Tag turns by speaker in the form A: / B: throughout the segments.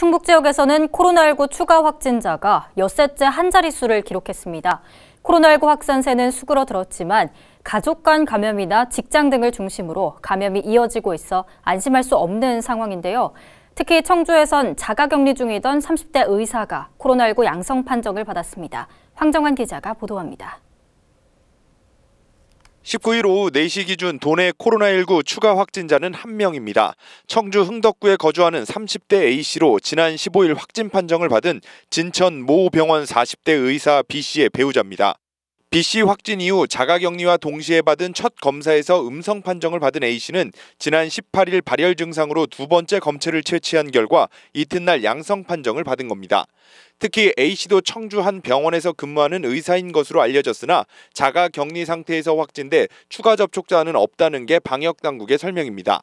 A: 충북 지역에서는 코로나19 추가 확진자가 엿새째 한 자릿수를 기록했습니다. 코로나19 확산세는 수그러들었지만 가족 간 감염이나 직장 등을 중심으로 감염이 이어지고 있어 안심할 수 없는 상황인데요. 특히 청주에선 자가격리 중이던 30대 의사가 코로나19 양성 판정을 받았습니다. 황정환 기자가 보도합니다.
B: 19일 오후 4시 기준 도내 코로나19 추가 확진자는 1명입니다. 청주 흥덕구에 거주하는 30대 A씨로 지난 15일 확진 판정을 받은 진천 모 병원 40대 의사 B씨의 배우자입니다. B 씨 확진 이후 자가격리와 동시에 받은 첫 검사에서 음성 판정을 받은 A 씨는 지난 18일 발열 증상으로 두 번째 검체를 채취한 결과 이튿날 양성 판정을 받은 겁니다. 특히 A 씨도 청주 한 병원에서 근무하는 의사인 것으로 알려졌으나 자가격리 상태에서 확진돼 추가 접촉자는 없다는 게 방역 당국의 설명입니다.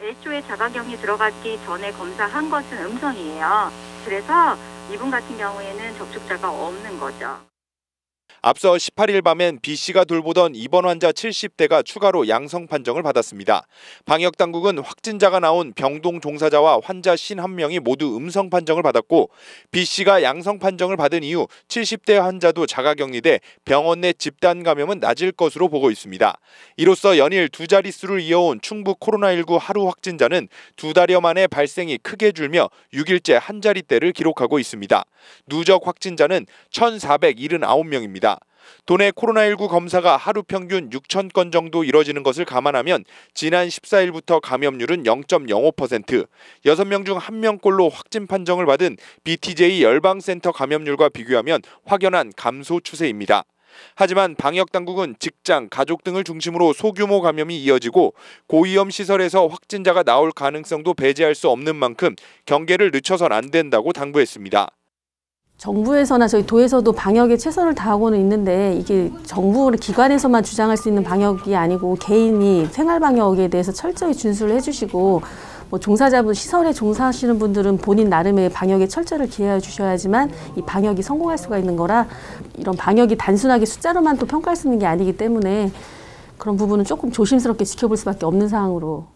A: 애초에 자가격리 들어가기 전에 검사한 것은 음성이에요. 그래서 이분 같은 경우에는 접촉자가 없는 거죠.
B: 앞서 18일 밤엔 B씨가 돌보던 입원 환자 70대가 추가로 양성 판정을 받았습니다. 방역당국은 확진자가 나온 병동 종사자와 환자 51명이 모두 음성 판정을 받았고 B씨가 양성 판정을 받은 이후 70대 환자도 자가격리돼 병원 내 집단 감염은 낮을 것으로 보고 있습니다. 이로써 연일 두 자릿수를 이어온 충북 코로나19 하루 확진자는 두 달여 만에 발생이 크게 줄며 6일째 한 자릿대를 기록하고 있습니다. 누적 확진자는 1,479명입니다. 있니다 도내 코로나19 검사가 하루 평균 6천 건 정도 이뤄지는 것을 감안하면 지난 14일부터 감염률은 0.05%, 6명 중 1명꼴로 확진 판정을 받은 BTJ 열방센터 감염률과 비교하면 확연한 감소 추세입니다. 하지만 방역 당국은 직장, 가족 등을 중심으로 소규모 감염이 이어지고 고위험 시설에서 확진자가 나올 가능성도 배제할 수 없는 만큼 경계를 늦춰선 안 된다고 당부했습니다.
C: 정부에서나 저희 도에서도 방역에 최선을 다하고는 있는데 이게 정부 기관에서만 주장할 수 있는 방역이 아니고 개인이 생활 방역에 대해서 철저히 준수를 해주시고 뭐 종사자분 시설에 종사하시는 분들은 본인 나름의 방역에 철저를 기해해 주셔야지만 이 방역이 성공할 수가 있는 거라 이런 방역이 단순하게 숫자로만 또 평가할 수 있는 게 아니기 때문에 그런 부분은 조금 조심스럽게 지켜볼 수밖에 없는 상황으로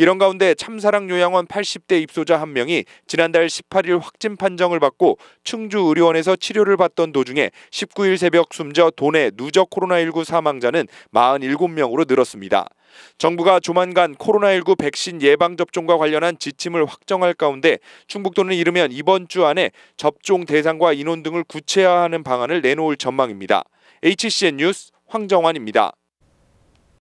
B: 이런 가운데 참사랑 요양원 80대 입소자 한 명이 지난달 18일 확진 판정을 받고 충주 의료원에서 치료를 받던 도중에 19일 새벽 숨져 도내 누적 코로나19 사망자는 47명으로 늘었습니다. 정부가 조만간 코로나19 백신 예방접종과 관련한 지침을 확정할 가운데 충북도는 이르면 이번 주 안에 접종 대상과 인원 등을 구체화하는 방안을 내놓을 전망입니다. HCN 뉴스 황정환입니다.